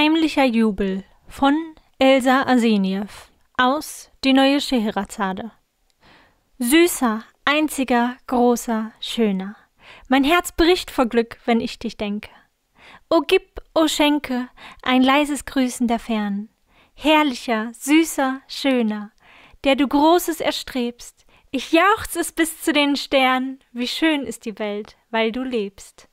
Heimlicher Jubel von Elsa Arseniew aus Die neue Scheherazade. Süßer, einziger, großer, schöner. Mein Herz bricht vor Glück, wenn ich dich denke. O gib, o schenke, ein leises Grüßen der Fernen. Herrlicher, süßer, schöner, der du Großes erstrebst. Ich jauchz es bis zu den Sternen, wie schön ist die Welt, weil du lebst.